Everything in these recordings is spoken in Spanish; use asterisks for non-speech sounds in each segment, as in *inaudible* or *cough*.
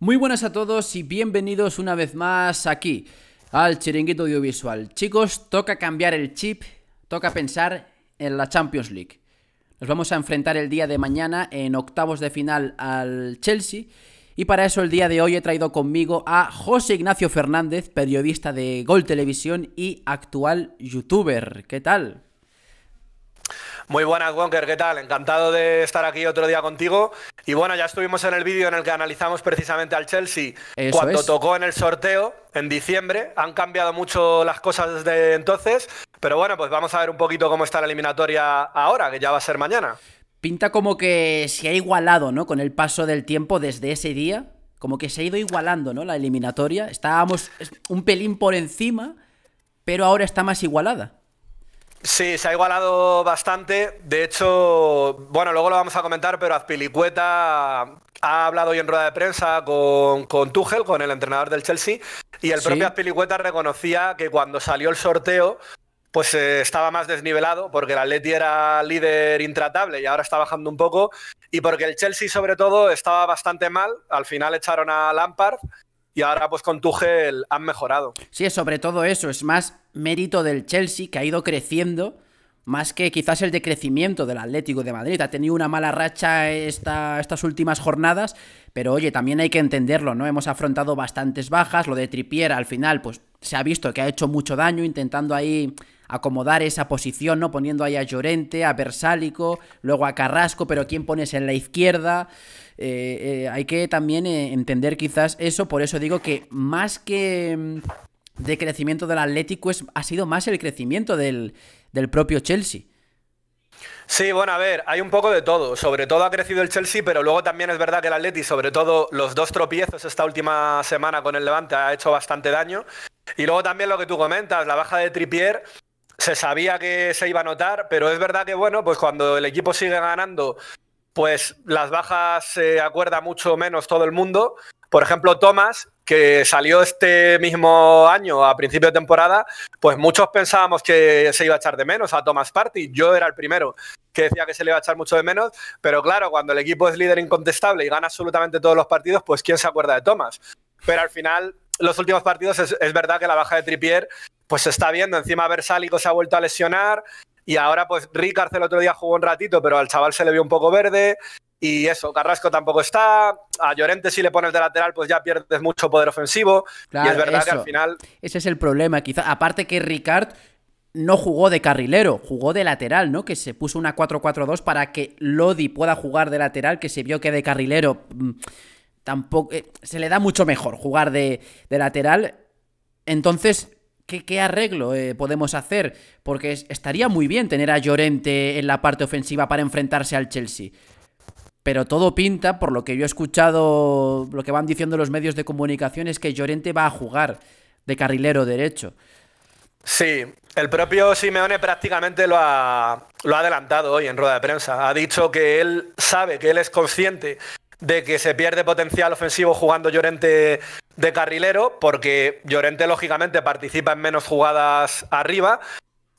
Muy buenas a todos y bienvenidos una vez más aquí al chiringuito audiovisual. Chicos, toca cambiar el chip, toca pensar en la Champions League. Nos vamos a enfrentar el día de mañana en octavos de final al Chelsea y para eso el día de hoy he traído conmigo a José Ignacio Fernández, periodista de Gol Televisión y actual youtuber. ¿Qué tal? Muy buenas, Wonker, ¿qué tal? Encantado de estar aquí otro día contigo. Y bueno, ya estuvimos en el vídeo en el que analizamos precisamente al Chelsea cuando tocó en el sorteo en diciembre. Han cambiado mucho las cosas desde entonces, pero bueno, pues vamos a ver un poquito cómo está la eliminatoria ahora, que ya va a ser mañana. Pinta como que se ha igualado, ¿no? Con el paso del tiempo desde ese día, como que se ha ido igualando, ¿no? La eliminatoria. Estábamos un pelín por encima, pero ahora está más igualada. Sí, se ha igualado bastante. De hecho, bueno, luego lo vamos a comentar, pero Azpilicueta ha hablado hoy en rueda de prensa con, con con el entrenador del Chelsea, y el propio Azpilicueta reconocía que cuando salió el sorteo, pues eh, estaba más desnivelado, porque el Atleti era líder intratable y ahora está bajando un poco, y porque el Chelsea, sobre todo, estaba bastante mal. Al final echaron a Lampard y ahora pues con Tuchel han mejorado. Sí, es sobre todo eso, es más mérito del Chelsea que ha ido creciendo más que quizás el decrecimiento del Atlético de Madrid. Ha tenido una mala racha estas últimas jornadas, pero oye, también hay que entenderlo, ¿no? Hemos afrontado bastantes bajas, lo de Tripier al final, pues se ha visto que ha hecho mucho daño intentando ahí acomodar esa posición, ¿no? Poniendo ahí a Llorente, a Bersálico, luego a Carrasco, pero ¿quién pones en la izquierda? Eh, eh, hay que también eh, entender quizás eso, por eso digo que más que mm, de crecimiento del Atlético es, ha sido más el crecimiento del, propio Chelsea. Sí, bueno, a ver, hay un poco de todo. Sobre todo ha crecido el Chelsea, pero luego también es verdad que el Atlético, sobre todo los dos tropiezos esta última semana con el Levante, ha hecho bastante daño. Y luego también lo que tú comentas, la baja de Tripier, se sabía que se iba a notar, pero es verdad que, bueno, pues cuando el equipo sigue ganando, pues las bajas se acuerda mucho menos todo el mundo. Por ejemplo, Thomas, que salió este mismo año a principio de temporada, pues muchos pensábamos que se iba a echar de menos a Thomas Party. Yo era el primero que decía que se le iba a echar mucho de menos, pero claro, cuando el equipo es líder incontestable y gana absolutamente todos los partidos, pues ¿quién se acuerda de Thomas? Pero al final, los últimos partidos es, es verdad que la baja de Tripier pues se está viendo. Encima Versálico se ha vuelto a lesionar. Y ahora, pues Ricard el otro día jugó un ratito, pero al chaval se le vio un poco verde. Y eso, Carrasco tampoco está. A Llorente, si le pones de lateral, pues ya pierdes mucho poder ofensivo. y es verdad que al final. Ese es el problema, quizá Aparte que Ricard no jugó de carrilero, jugó de lateral, ¿no? Que se puso una 4-4-2 para que Lodi pueda jugar de lateral, que se vio que de carrilero. Mm, tampoco. Eh, se le da mucho mejor jugar de, de lateral. Entonces, ¿Qué, arreglo eh, podemos hacer? Porque estaría muy bien tener a Llorente en la parte ofensiva para enfrentarse al Chelsea. Pero todo pinta, por lo que yo he escuchado, lo que van diciendo los medios de comunicación, es que Llorente va a jugar de carrilero derecho. Sí, el propio Simeone prácticamente lo ha, lo ha adelantado hoy en rueda de prensa. Ha dicho que él sabe, que él es consciente de que se pierde potencial ofensivo jugando Llorente de carrilero, porque Llorente, lógicamente, participa en menos jugadas arriba,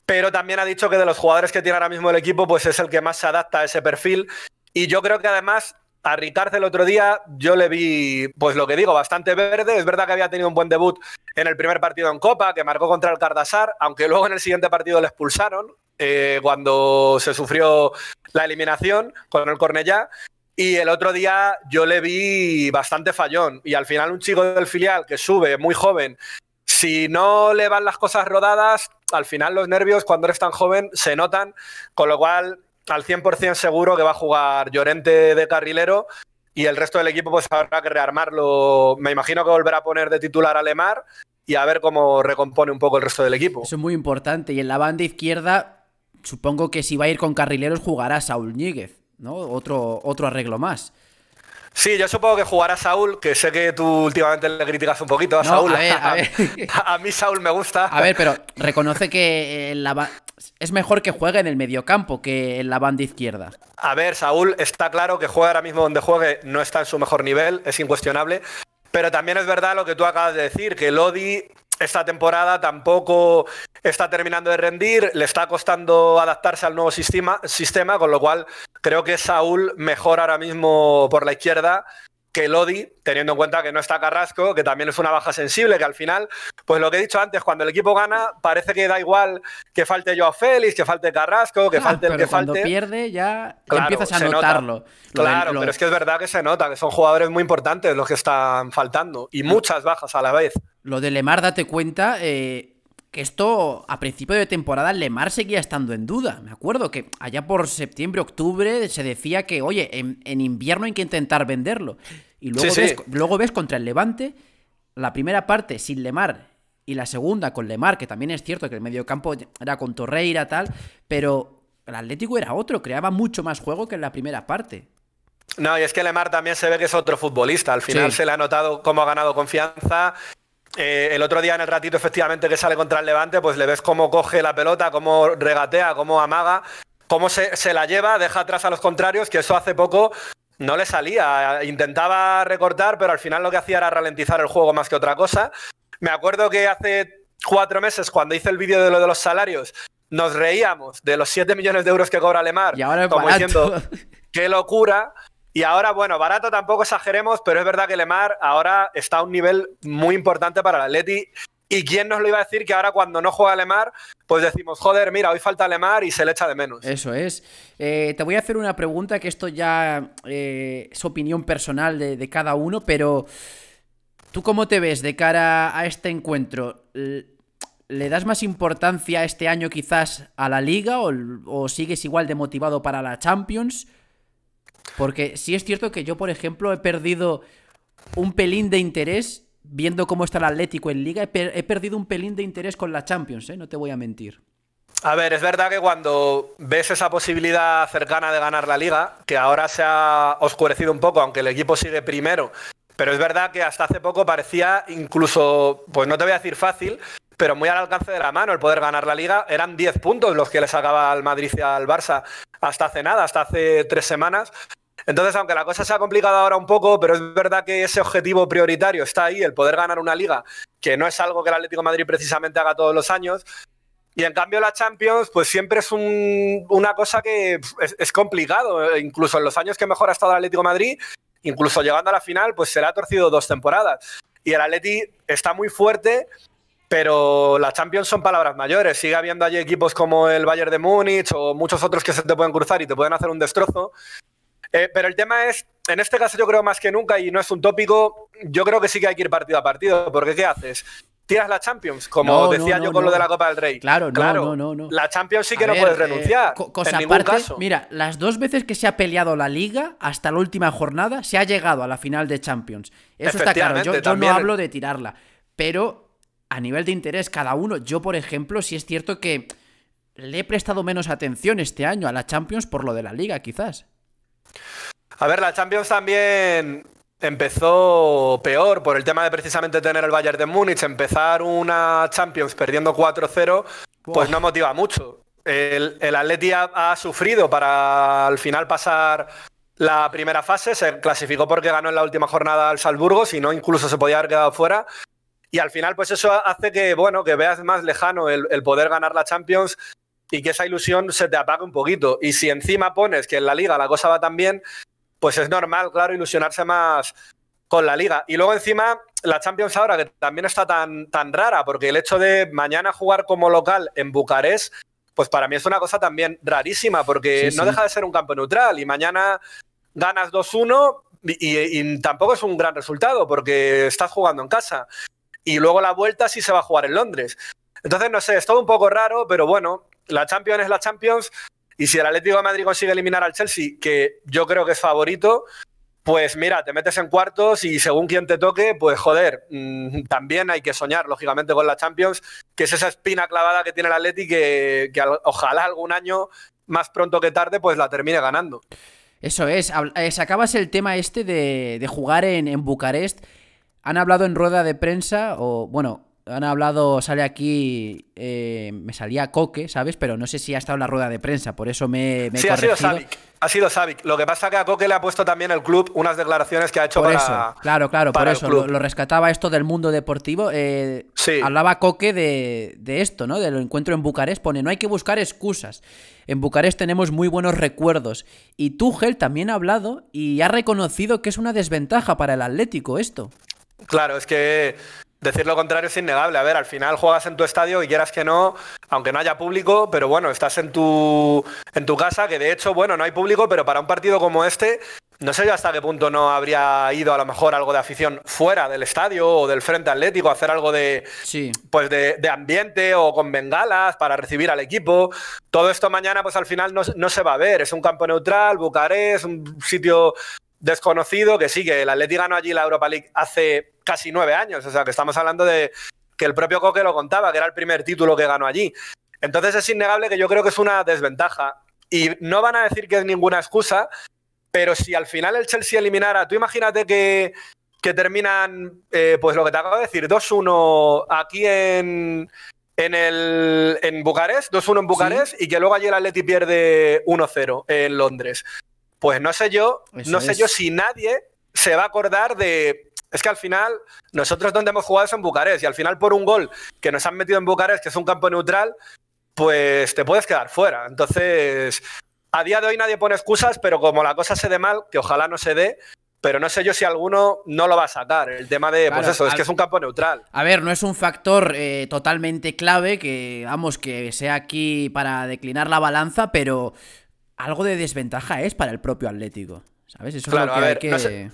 pero también ha dicho que de los jugadores que tiene ahora mismo el equipo, pues es el que más se adapta a ese perfil. Y yo creo que además a Ricardo el otro día yo le vi, pues lo que digo, bastante verde. Es verdad que había tenido un buen debut en el primer partido en Copa, que marcó contra el Cardassar, aunque luego en el siguiente partido le expulsaron eh, cuando se sufrió la eliminación con el Cornellá. Y el otro día yo le vi bastante fallón. Y al final, un chico del filial que sube muy joven, si no le van las cosas rodadas, al final los nervios cuando eres tan joven se notan. Con lo cual, al 100% seguro que va a jugar Llorente de carrilero. Y el resto del equipo pues habrá que rearmarlo. Me imagino que volverá a poner de titular a Lemar y a ver cómo recompone un poco el resto del equipo. Eso es muy importante. Y en la banda izquierda, supongo que si va a ir con carrileros jugará Saúl Ñíguez. ¿no? Otro, otro arreglo más. Sí, yo supongo que jugará Saúl, que sé que tú últimamente le criticas un poquito a Saúl. *laughs* A, mí Saúl me gusta. A ver, pero reconoce que eh, es mejor que juegue en el mediocampo que en la banda izquierda. A ver, Saúl está claro que juega ahora mismo donde juegue, no está en su mejor nivel, es incuestionable. Pero también es verdad lo que tú acabas de decir, que Lodi esta temporada tampoco está terminando de rendir, le está costando adaptarse al nuevo sistema, sistema, con lo cual creo que Saúl mejor ahora mismo por la izquierda que Lodi, teniendo en cuenta que no está Carrasco, que también es una baja sensible, que al final, pues lo que he dicho antes, cuando el equipo gana, parece que da igual que falte yo a Félix, que falte Carrasco, que ah, falte el que cuando Cuando pierde ya, empiezas a notarlo. Claro, pero es que es verdad que se nota, que son jugadores muy importantes los que están faltando y muchas bajas a la vez. Lo de Lemar, date cuenta, eh, que esto a principio de temporada Lemar seguía estando en duda. Me acuerdo que allá por septiembre, octubre se decía que, oye, en, invierno hay que intentar venderlo. Y luego, ves, luego ves contra el Levante la primera parte sin Lemar y la segunda con Lemar, que también es cierto que el mediocampo era con Torreira, tal, pero el Atlético era otro, creaba mucho más juego que en la primera parte. No, y es que Lemar también se ve que es otro futbolista. Al final se le ha notado cómo ha ganado confianza eh, el otro día en el ratito efectivamente que sale contra el Levante, pues le ves cómo coge la pelota, cómo regatea, cómo amaga, cómo se, la lleva, deja atrás a los contrarios, que eso hace poco no le salía. Intentaba recortar, pero al final lo que hacía era ralentizar el juego más que otra cosa. Me acuerdo que hace cuatro meses, cuando hice el vídeo de lo de los salarios, nos reíamos de los 7 millones de euros que cobra Lemar, como diciendo, *laughs* qué locura. Y ahora, bueno, barato tampoco exageremos, pero es verdad que Lemar ahora está a un nivel muy importante para el Atleti. ¿Y quién nos lo iba a decir que ahora cuando no juega Lemar, pues decimos, joder, mira, hoy falta Lemar y se le echa de menos? Eso es. Eh, te voy a hacer una pregunta que esto ya eh, es opinión personal de, cada uno, pero ¿tú cómo te ves de cara a este encuentro? ¿Le das más importancia este año quizás a la liga o, o sigues igual de motivado para la Champions? Porque sí es cierto que yo, por ejemplo, he perdido un pelín de interés viendo cómo está el Atlético en Liga. He, perdido un pelín de interés con la Champions, ¿eh? no te voy a mentir. A ver, es verdad que cuando ves esa posibilidad cercana de ganar la liga, que ahora se ha oscurecido un poco, aunque el equipo sigue primero, pero es verdad que hasta hace poco parecía incluso, pues no te voy a decir fácil, pero muy al alcance de la mano el poder ganar la liga. Eran 10 puntos los que le sacaba al Madrid y al Barça hasta hace nada, hasta hace tres semanas. Entonces, aunque la cosa se ha complicado ahora un poco, pero es verdad que ese objetivo prioritario está ahí, el poder ganar una liga, que no es algo que el Atlético Madrid precisamente haga todos los años. Y en cambio la Champions, pues siempre es una cosa que es, complicado, incluso en los años que mejor ha estado el Atlético Madrid, incluso llegando a la final, pues se le ha torcido dos temporadas. Y el Atleti está muy fuerte, pero la Champions son palabras mayores. Sigue habiendo allí equipos como el Bayern de Múnich o muchos otros que se te pueden cruzar y te pueden hacer un destrozo. Eh, pero el tema es, en este caso yo creo más que nunca, y no es un tópico, yo creo que sí que hay que ir partido a partido, porque ¿qué haces? Tiras la Champions, como decía yo con lo de la Copa del Rey. Claro, no, No, no, La Champions sí que no puedes eh, renunciar. aparte, Mira, las dos veces que se ha peleado la Liga hasta la última jornada, se ha llegado a la final de Champions. Eso está claro. Yo, no hablo de tirarla. Pero a nivel de interés, cada uno. Yo, por ejemplo, sí es cierto que le he prestado menos atención este año a la Champions por lo de la Liga, quizás. A ver, la Champions también empezó peor por el tema de precisamente tener el Bayern de Múnich. Empezar una Champions perdiendo 4-0, pues no motiva mucho. El, el Atleti ha, sufrido para al final pasar la primera fase. Se clasificó porque ganó en la última jornada al Salzburgo, si no, incluso se podía haber quedado fuera. Y al final, pues eso hace que, bueno, que veas más lejano el poder ganar la Champions y que esa ilusión se te apague un poquito. Y si encima pones que en la liga la cosa va tan bien, pues es normal, claro, ilusionarse más con la liga. Y luego encima la Champions ahora, que también está tan, tan rara, porque el hecho de mañana jugar como local en Bucarest, pues para mí es una cosa también rarísima, porque no deja de ser un campo neutral y mañana ganas 2-1 y, y tampoco es un gran resultado, porque estás jugando en casa. Y luego la vuelta sí se va a jugar en Londres. Entonces, no sé, es todo un poco raro, pero bueno, la Champions es la Champions. Y si el Atlético de Madrid consigue eliminar al Chelsea, que yo creo que es favorito, pues mira, te metes en cuartos y según quien te toque, pues joder, mm, también hay que soñar, lógicamente, con la Champions, que es esa espina clavada que tiene el Atlético que, que ojalá algún año, más pronto que tarde, pues la termine ganando. Eso es, eh, sacabas el tema este de, jugar en, en Bucarest. Han hablado en rueda de prensa, o bueno, han hablado, sale aquí, eh, me salía Coque, ¿sabes? Pero no sé si ha estado en la rueda de prensa, por eso me, ha sido Savic. Ha sido Savic. Lo que pasa es que a Coque le ha puesto también el club unas declaraciones que ha hecho por eso, Claro, claro, por eso. Lo, rescataba esto del mundo deportivo. Eh, hablaba Coque de, esto, ¿no? Del encuentro en Bucarest. Pone, no hay que buscar excusas. En Bucarest tenemos muy buenos recuerdos. Y Gel, también ha hablado y ha reconocido que es una desventaja para el Atlético esto. Claro, es que decir lo contrario es innegable. A ver, al final juegas en tu estadio y quieras que no, aunque no haya público, pero bueno, estás en tu, en tu casa, que de hecho, bueno, no hay público, pero para un partido como este, no sé yo hasta qué punto no habría ido a lo mejor algo de afición fuera del estadio o del frente atlético, hacer algo de, sí. pues de, ambiente o con bengalas para recibir al equipo. Todo esto mañana, pues al final no, no se va a ver. Es un campo neutral, Bucarest, un sitio desconocido, que sí, que el Atlético ganó allí la Europa League hace casi nueve años. O sea, que estamos hablando de que el propio Coque lo contaba, que era el primer título que ganó allí. Entonces es innegable que yo creo que es una desventaja. Y no van a decir que es ninguna excusa, pero si al final el Chelsea eliminara, tú imagínate que, que terminan, eh, pues lo que te acabo de decir, 2-1 aquí en, en, el, en Bucarest, 2-1 en Bucarest, y que luego allí el Atleti pierde 1-0 en Londres. Pues no sé yo, no sé yo si nadie se va a acordar de es que al final, nosotros donde hemos jugado es en Bucarest y al final por un gol que nos han metido en Bucarest, que es un campo neutral, pues te puedes quedar fuera. Entonces, a día de hoy nadie pone excusas, pero como la cosa se dé mal, que ojalá no se dé, pero no sé yo si alguno no lo va a sacar. El tema de, pues eso, es que es un campo neutral. A ver, no es un factor eh, totalmente clave que, vamos, que sea aquí para declinar la balanza, pero algo de desventaja es para el propio Atlético. ¿Sabes? Eso es lo que que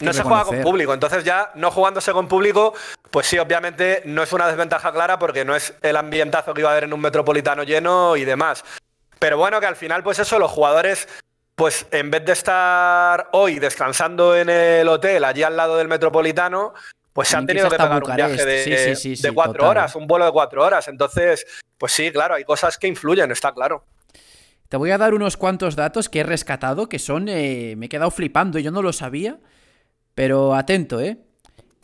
no se juega con público, entonces ya no jugándose con público, pues sí, obviamente no es una desventaja clara porque no es el ambientazo que iba a haber en un metropolitano lleno y demás. Pero bueno, que al final, pues eso, los jugadores, pues en vez de estar hoy descansando en el hotel allí al lado del metropolitano, pues se han tenido que pagar un viaje de, cuatro horas, un vuelo de cuatro horas. Entonces, pues sí, claro, hay cosas que influyen, está claro. Te voy a dar unos cuantos datos que he rescatado, que son, eh, me he quedado flipando, yo no lo sabía. Pero atento, ¿eh?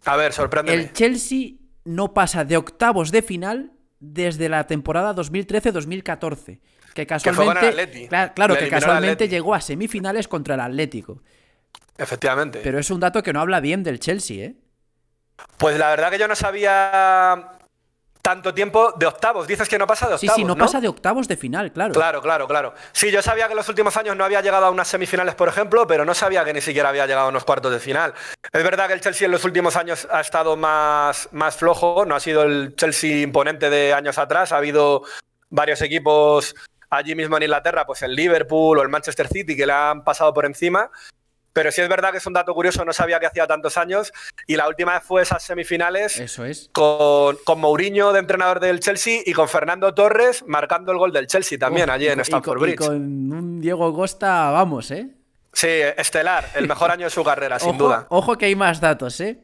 A ver, sorprende. El Chelsea no pasa de octavos de final desde la temporada 2013-2014. Que casualmente. Que claro, claro que casualmente llegó a semifinales contra el Atlético. Efectivamente. Pero es un dato que no habla bien del Chelsea, ¿eh? Pues la verdad que yo no sabía tanto tiempo de octavos. Dices que no pasa de octavos. Sí, no, pasa de octavos de final, claro. Claro, claro, claro. Sí, yo sabía que en los últimos años no había llegado a unas semifinales, por ejemplo, pero no sabía que ni siquiera había llegado a unos cuartos de final. Es verdad que el Chelsea en los últimos años ha estado más, más flojo, no ha sido el Chelsea imponente de años atrás. Ha habido varios equipos allí mismo en Inglaterra, pues el Liverpool o el Manchester City, que le han pasado por encima. Pero sí es verdad que es un dato curioso, no sabía que hacía tantos años. Y la última vez fue esas semifinales. Eso es. Con, con Mourinho de entrenador del Chelsea y con Fernando Torres marcando el gol del Chelsea también allí en Stamford Bridge. Y con un Diego Costa, vamos, ¿eh? Sí, estelar, el mejor año de su carrera, sin duda. Ojo que hay más datos, ¿eh?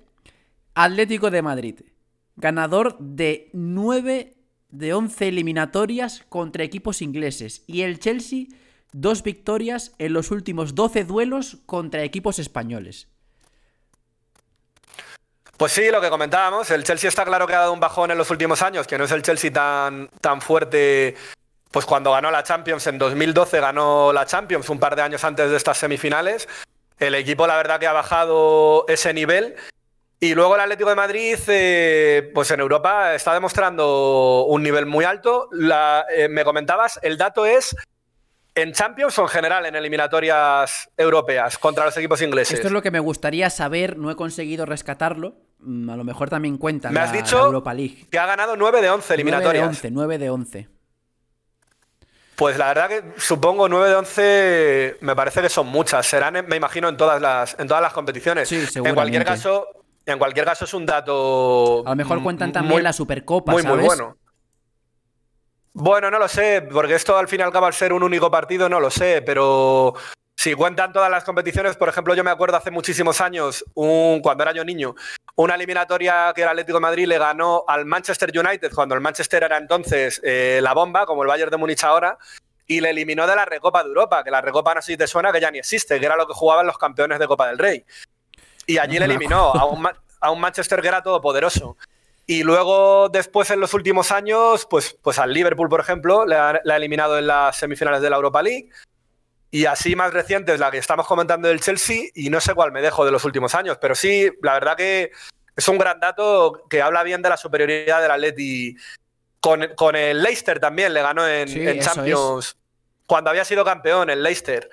Atlético de Madrid, ganador de 9 de 11 eliminatorias contra equipos ingleses. Y el Chelsea dos victorias en los últimos 12 duelos contra equipos españoles. Pues sí, lo que comentábamos, el Chelsea está claro que ha dado un bajón en los últimos años, que no es el Chelsea tan, tan fuerte. Pues cuando ganó la Champions en 2012, ganó la Champions un par de años antes de estas semifinales. El equipo, la verdad, que ha bajado ese nivel. Y luego el Atlético de Madrid, eh, pues en Europa está demostrando un nivel muy alto. Eh, me comentabas, el dato es ¿En Champions o en general en eliminatorias europeas contra los equipos ingleses? Esto es lo que me gustaría saber, no he conseguido rescatarlo. Mm, a lo mejor también cuenta. Me la, has dicho que ha ganado 9 de 11 eliminatorias. 9 de 11, 9 de 11. Pues la verdad que supongo 9 de 11 me parece que son muchas. Serán, me imagino, en todas las, en todas las competiciones. Sí, en cualquier caso, en cualquier caso es un dato. A lo mejor cuentan también muy, la Supercopa. Muy, muy bueno. Bueno, no lo sé, porque esto al final acaba al ser un único partido, no lo sé, pero si cuentan todas las competiciones, por ejemplo, yo me acuerdo hace muchísimos años, un, cuando era yo niño, una eliminatoria que el Atlético de Madrid le ganó al Manchester United, cuando el Manchester era entonces eh, la bomba, como el Bayern de Múnich ahora, y le eliminó de la Recopa de Europa, que la Recopa no sé si te suena, que ya ni existe, que era lo que jugaban los campeones de Copa del Rey. Y allí le eliminó a, un, a un, Manchester que era todopoderoso. Y luego, después, en los últimos años, pues, pues al Liverpool, por ejemplo, le ha, eliminado en las semifinales de la Europa League. Y así más reciente es la que estamos comentando del Chelsea, y no sé cuál me dejo de los últimos años, pero sí, la verdad que es un gran dato que habla bien de la superioridad del Atleti. Con, con el Leicester también le ganó en, Champions. Cuando había sido campeón, el Leicester.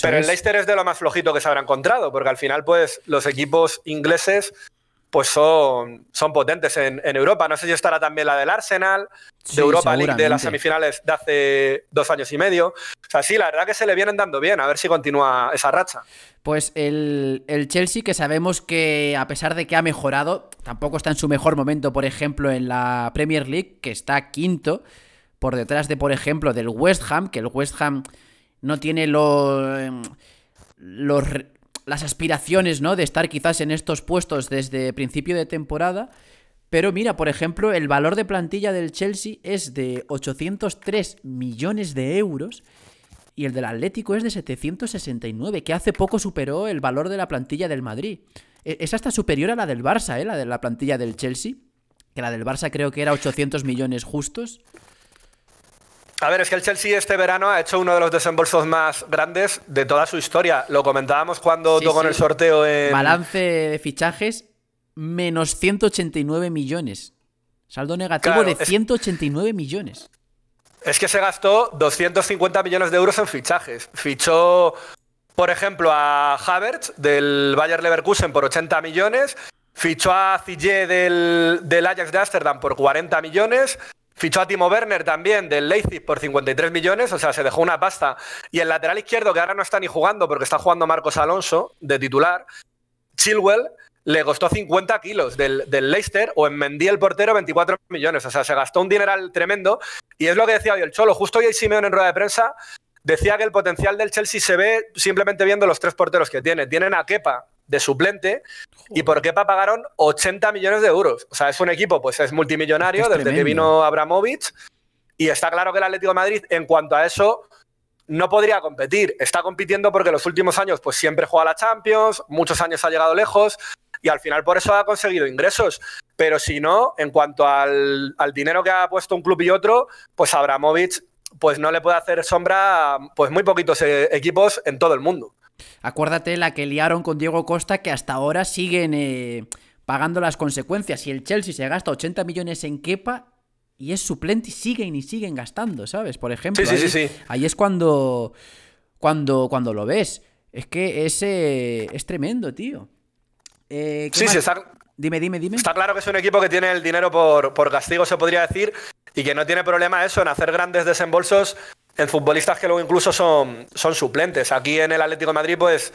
pero el Leicester es de lo más flojito que se habrá encontrado, porque al final, pues, los equipos ingleses pues son, son potentes en, Europa. No sé si estará también la del Arsenal, de Europa League de las semifinales de hace dos años y medio. O sea, sí, la verdad que se le vienen dando bien, a ver si continúa esa racha. Pues el, el, Chelsea, que sabemos que a pesar de que ha mejorado, tampoco está en su mejor momento, por ejemplo, en la Premier League, que está quinto, por detrás de, por ejemplo, del West Ham, que el West Ham no tiene em, los... los las aspiraciones, ¿no? De estar quizás en estos puestos desde principio de temporada. Pero mira, por ejemplo, el valor de plantilla del Chelsea es de 803 millones de euros y el del Atlético es de 769, que hace poco superó el valor de la plantilla del Madrid. E, es hasta superior a la del Barça, ¿eh? La de la plantilla del Chelsea, que la del Barça creo que era 800 millones justos. A ver, es que el Chelsea este verano ha hecho uno de los desembolsos más grandes de toda su historia. Lo comentábamos cuando tocó en el sorteo. En... Balance de fichajes, menos 189 millones. Saldo negativo de 189 millones. Es que se gastó 250 millones de euros en fichajes. Fichó, por ejemplo, a Havertz del Bayer Leverkusen por 80 millones. Fichó a Cille del, del Ajax de Ámsterdam por 40 millones. Fichó a Timo Werner también del Leicester por 53 millones, o sea, se dejó una pasta. Y el lateral izquierdo, que ahora no está ni jugando porque está jugando Marcos Alonso de titular, Chilwell, le costó 50 kilos del, Leicester o en Mendy el portero 24 millones. O sea, se gastó un dineral tremendo. Y es lo que decía hoy el Cholo. Justo hoy el Simeón en rueda de prensa decía que el potencial del Chelsea se ve simplemente viendo los tres porteros que tiene. Tienen a Kepa, de suplente y por qué pagaron 80 millones de euros. O sea, es un equipo, pues es multimillonario desde que vino Abramovich y está claro que el Atlético de Madrid en cuanto a eso no podría competir. Está compitiendo porque los últimos años pues siempre juega la Champions, muchos años ha llegado lejos y al final por eso ha conseguido ingresos. Pero si no, en cuanto al, al dinero que ha puesto un club y otro, pues Abramovich pues no le puede hacer sombra a, pues muy poquitos eh, equipos en todo el mundo. Acuérdate la que liaron con Diego Costa que hasta ahora siguen eh, pagando las consecuencias. Y el Chelsea se gasta 80 millones en quepa y es suplente y siguen y siguen gastando, ¿sabes? Por ejemplo, sí, ahí, es cuando, cuando, cuando lo ves. Es que ese eh, es tremendo, tío. Eh, sí, sí, está... Dime, dime, dime. Está claro que es un equipo que tiene el dinero por, por castigo, se podría decir, y que no tiene problema eso en hacer grandes desembolsos en futbolistas que luego incluso son, son suplentes. Aquí en el Atlético de Madrid, pues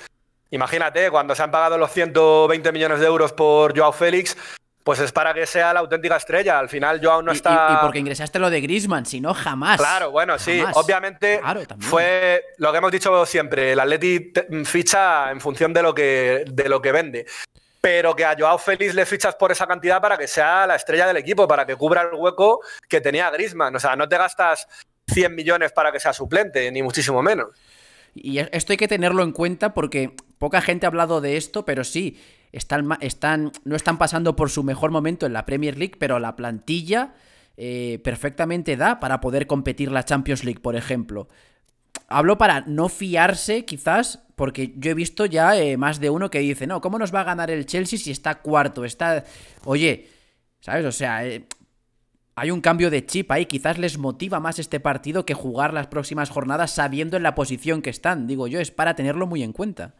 imagínate, cuando se han pagado los 120 millones de euros por Joao Félix, pues es para que sea la auténtica estrella. Al final Joao no está... Y, porque ingresaste lo de Grisman, si no, jamás. Claro, bueno, sí. Obviamente fue lo que hemos dicho siempre, el Atlético ficha en función de lo que, de lo que vende. Pero que a Joao Félix le fichas por esa cantidad para que sea la estrella del equipo, para que cubra el hueco que tenía Grisman. O sea, no te gastas 100 millones para que sea suplente, ni muchísimo menos. Y e-, esto hay que tenerlo en cuenta porque poca gente ha hablado de esto, pero sí, están, están, no están pasando por su mejor momento en la Premier League, pero la plantilla eh, perfectamente da para poder competir la Champions League, por ejemplo. Hablo para no fiarse, quizás, porque yo he visto ya eh, más de uno que dice, no, ¿cómo nos va a ganar el Chelsea si está cuarto? Está. Oye, ¿sabes? O sea, eh, hay un cambio de chip ahí, quizás les motiva más este partido que jugar las próximas jornadas sabiendo en la posición que están, digo yo, es para tenerlo muy en cuenta.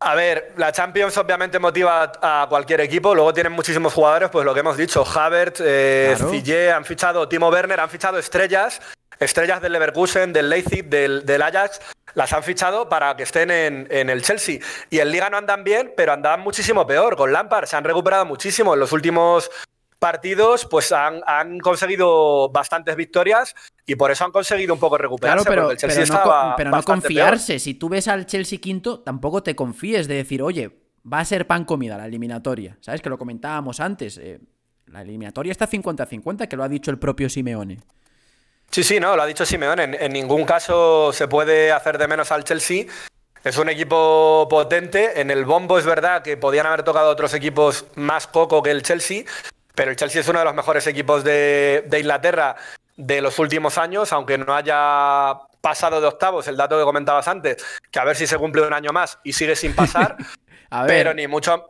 A ver, la Champions obviamente motiva a cualquier equipo. Luego tienen muchísimos jugadores, pues lo que hemos dicho, Havertz, eh, han fichado Timo Werner, han fichado estrellas, estrellas del Leverkusen, del Leipzig, del, Ajax, las han fichado para que estén en, el Chelsea. Y en Liga no andan bien, pero andaban muchísimo peor. Con Lampard se han recuperado muchísimo en los últimos partidos pues han, conseguido bastantes victorias y por eso han conseguido un poco recuperarse. pero, no, pero no, confiarse. Si tú ves al Chelsea quinto, tampoco te confíes de decir, oye, va a ser pan comida la eliminatoria. ¿Sabes? Que lo comentábamos antes. Eh, la eliminatoria está 50-50, que lo ha dicho el propio Simeone. Sí, sí, no, lo ha dicho Simeone. En, en ningún caso se puede hacer de menos al Chelsea. Es un equipo potente. En el bombo es verdad que podían haber tocado otros equipos más coco que el Chelsea, pero el Chelsea es uno de los mejores equipos de, de Inglaterra de los últimos años, aunque no haya pasado de octavos, el dato que comentabas antes, que a ver si se cumple un año más y sigue sin pasar. *laughs* Pero ni mucho,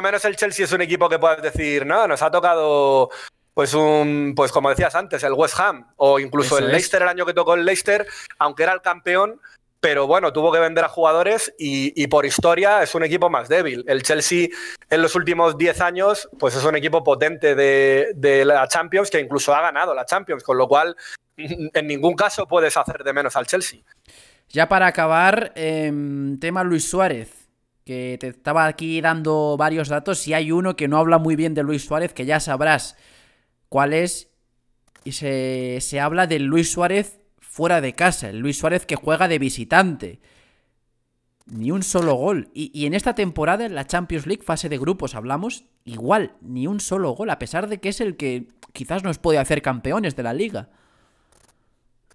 menos el Chelsea es un equipo que puedas decir, no, nos ha tocado pues un pues como decías antes, el West Ham o incluso el Leicester el año que tocó el Leicester, aunque era el campeón, pero bueno, tuvo que vender a jugadores y, por historia es un equipo más débil. El Chelsea en los últimos 10 años pues es un equipo potente de, la Champions que incluso ha ganado la Champions, con lo cual *laughs* en ningún caso puedes hacer de menos al Chelsea. Ya para acabar, em, tema Luis Suárez, que te estaba aquí dando varios datos y hay uno que no habla muy bien de Luis Suárez, que ya sabrás cuál es, y se, se habla de Luis Suárez fuera de casa, el Luis Suárez que juega de visitante. Ni un solo gol. Y, en esta temporada, en la Champions League, fase de grupos, hablamos, igual, ni un solo gol, a pesar de que es el que quizás nos puede hacer campeones de la liga.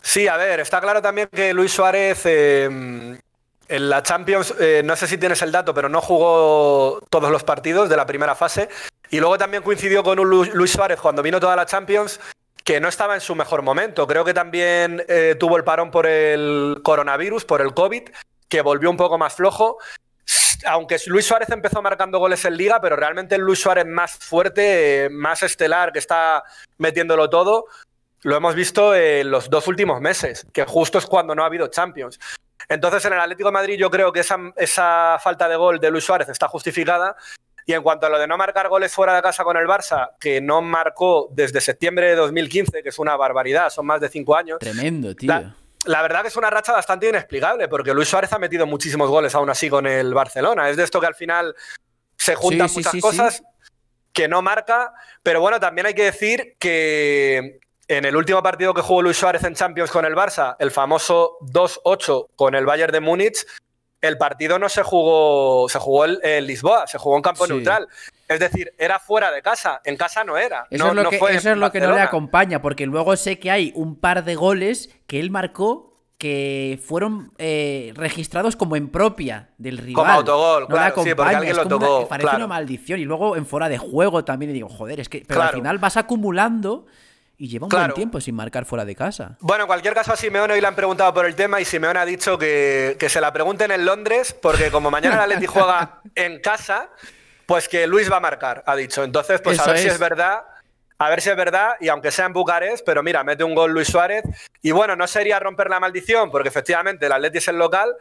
Sí, a ver, está claro también que Luis Suárez eh, en la Champions, eh, no sé si tienes el dato, pero no jugó todos los partidos de la primera fase. Y luego también coincidió con Luis Suárez cuando vino toda la Champions que no estaba en su mejor momento. Creo que también eh, tuvo el parón por el coronavirus, por el COVID, que volvió un poco más flojo. Aunque Luis Suárez empezó marcando goles en liga, pero realmente el Luis Suárez más fuerte, más estelar, que está metiéndolo todo, lo hemos visto en los dos últimos meses, que justo es cuando no ha habido Champions. Entonces en el Atlético de Madrid yo creo que esa falta de gol de Luis Suárez está justificada y en cuanto a lo de no marcar goles fuera de casa con el Barça, que no marcó desde septiembre de 2015, que es una barbaridad, son más de cinco años. Tremendo, tío. La, verdad que es una racha bastante inexplicable, porque Luis Suárez ha metido muchísimos goles aún así con el Barcelona. Es de esto que al final se juntan muchas cosas que no marca, pero bueno, también hay que decir que en el último partido que jugó Luis Suárez en Champions con el Barça, el famoso 2-8 con el Bayern de Múnich, el partido no se jugó, se jugó en Lisboa, se jugó en campo neutral. Es decir, era fuera de casa, en casa no era. Eso es lo, que, no le acompaña, porque luego sé que hay un par de goles que él marcó que fueron eh, registrados como en propia del rival. Como autogol, no claro, acompaña, sí, parece una maldición. Y luego en fuera de juego también, y digo, joder, es que. Pero al final vas acumulando y lleva un tiempo sin marcar fuera de casa. Bueno, en cualquier caso a Simeone hoy le han preguntado por el tema y Simeone ha dicho que, se la pregunten en Londres porque como mañana el *laughs* Leti juega en casa, pues que Luis va a marcar, ha dicho. Entonces, pues a ver si es verdad a ver si es verdad, y aunque sea en Bucarest, pero mira, mete un gol Luis Suárez. Y bueno, no sería romper la maldición, porque efectivamente el Atleti es el local,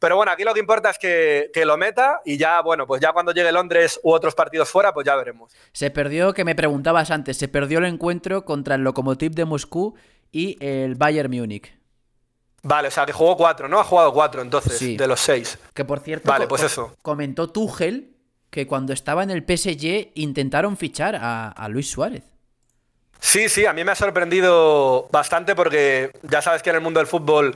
pero bueno, aquí lo que importa es que, lo meta y ya, bueno, pues ya cuando llegue Londres u otros partidos fuera, pues ya veremos. Se perdió, que me preguntabas antes, se perdió el encuentro contra el Lokomotiv de Moscú y el Bayern Múnich. Vale, o sea, que jugó cuatro, ¿no? Ha jugado cuatro entonces, de los seis. Que por cierto, pues comentó Tuchel que cuando estaba en el PSG intentaron fichar a, a Luis Suárez. Sí, sí, a mí me ha sorprendido bastante porque ya sabes que en el mundo del fútbol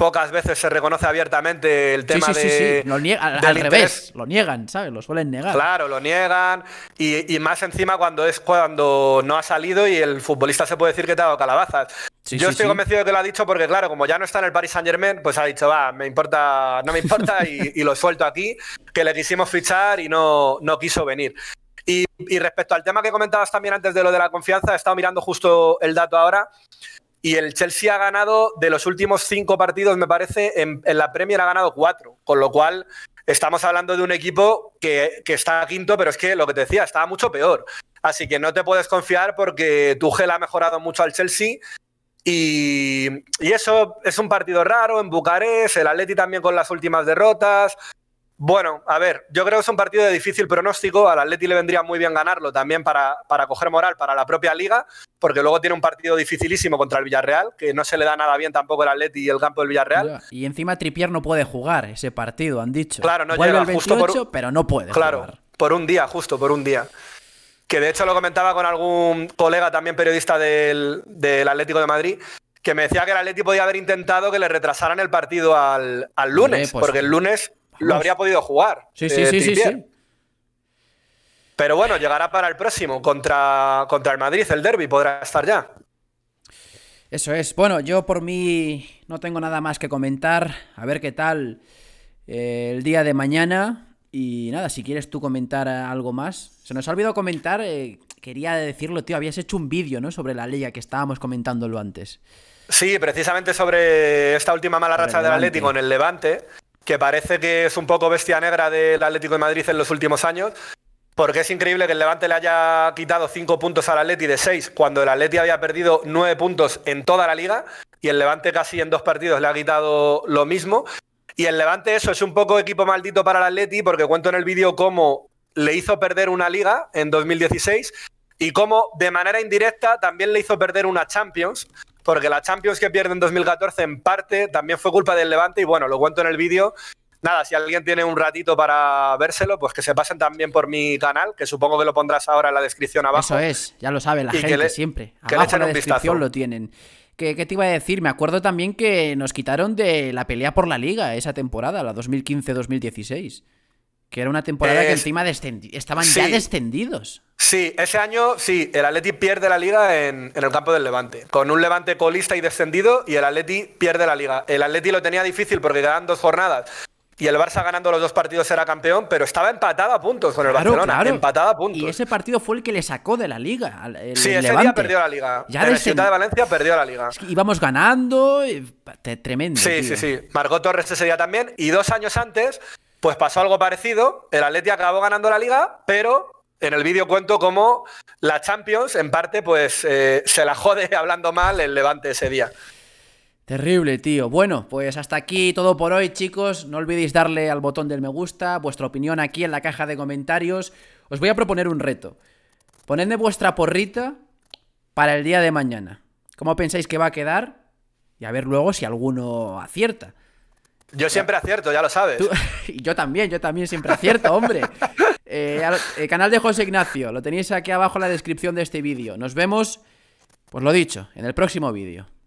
pocas veces se reconoce abiertamente el tema sí, sí, Sí, al, revés, lo niegan, ¿sabes? Lo suelen negar. Claro, lo niegan. Y, más encima cuando es cuando no ha salido y el futbolista se puede decir que te ha dado calabazas. Yo estoy convencido de que lo ha dicho porque, claro, como ya no está en el Paris Saint Germain, pues ha dicho, va, me importa, no me importa *laughs* y, lo suelto aquí, que le quisimos fichar y no, no quiso venir. Y, y respecto al tema que comentabas también antes de lo de la confianza, he estado mirando justo el dato ahora. Y el Chelsea ha ganado de los últimos cinco partidos, me parece, en, la Premier ha ganado cuatro, con lo cual estamos hablando de un equipo que, está quinto, pero es que lo que te decía, estaba mucho peor. Así que no te puedes confiar porque gel ha mejorado mucho al Chelsea. Y, y eso es un partido raro en Bucarest, el Atleti también con las últimas derrotas. Bueno, a ver, yo creo que es un partido de difícil pronóstico. Al Atleti le vendría muy bien ganarlo también para, coger moral para la propia liga, porque luego tiene un partido dificilísimo contra el Villarreal, que no se le da nada bien tampoco el Atleti y el campo del Villarreal. Y encima Tripier no puede jugar ese partido, han dicho. Claro, no llega el 28, justo pero no puede. Claro, por un día, justo por un día que de hecho lo comentaba con algún colega también periodista del, Atlético de Madrid, que me decía que el Atleti podía haber intentado que le retrasaran el partido al, lunes, pues porque el lunes lo habría podido jugar. Sí, eh, sí, sí, sí, Pero bueno, llegará para el próximo, contra, contra el Madrid, el derby, podrá estar ya. Eso es. Bueno, yo por mí no tengo nada más que comentar. A ver qué tal eh, el día de mañana. Y nada, si quieres tú comentar eh, algo más. Se nos ha olvidado comentar, quería decirlo, tío, habías hecho un vídeo, ¿no? Sobre la Liga, que estábamos comentándolo antes. Sí, precisamente sobre esta última mala racha del Atlético en el Levante que parece que es un poco bestia negra del Atlético de Madrid en los últimos años, porque es increíble que el Levante le haya quitado cinco puntos al Atleti de 6, cuando el Atleti había perdido nueve puntos en toda la liga, y el Levante casi en dos partidos le ha quitado lo mismo. Y el Levante eso es un poco equipo maldito para el Atleti, porque cuento en el vídeo cómo le hizo perder una liga en 2016 y cómo de manera indirecta también le hizo perder una Champions porque la Champions que pierden en 2014 en parte también fue culpa del Levante y bueno, lo cuento en el vídeo. Nada, si alguien tiene un ratito para vérselo, pues que se pasen también por mi canal, que supongo que lo pondrás ahora en la descripción abajo. Eso es, ya lo sabe la gente siempre. que descripción lo tienen. ¿Qué, te iba a decir? Me acuerdo también que nos quitaron de la pelea por la liga esa temporada, la 2015-2016. Que era una temporada que encima estaban ya descendidos. Sí, ese año sí, el Atleti pierde la liga en, el campo del Levante. Con un Levante colista y descendido y el Atleti pierde la liga. El Atleti lo tenía difícil porque quedaban dos jornadas. Y el Barça ganando los dos partidos era campeón, pero estaba empatada a puntos con el Barcelona. Empatada a puntos. Y ese partido fue el que le sacó de la liga. sí, ese día perdió la liga. en la Ciudad de Valencia perdió la liga. íbamos ganando. Eh, tremendo. Sí, sí, sí. Margot Torres ese día también. Y dos años antes pues pasó algo parecido. El Atleti acabó ganando la liga, pero en el vídeo cuento cómo la Champions, en parte, pues eh, se la jode *laughs* hablando mal el Levante ese día. Terrible, tío. Bueno, pues hasta aquí todo por hoy, chicos. No olvidéis darle al botón del me gusta, vuestra opinión aquí en la caja de comentarios. Os voy a proponer un reto. Ponedme vuestra porrita para el día de mañana. ¿Cómo pensáis que va a quedar? Y a ver luego si alguno acierta. Yo siempre acierto, ya lo sabes. *laughs* Y yo también, yo también siempre acierto, hombre. *laughs* el eh, eh, canal de José Ignacio, lo tenéis aquí abajo en la descripción de este vídeo. Nos vemos, pues lo dicho, en el próximo vídeo.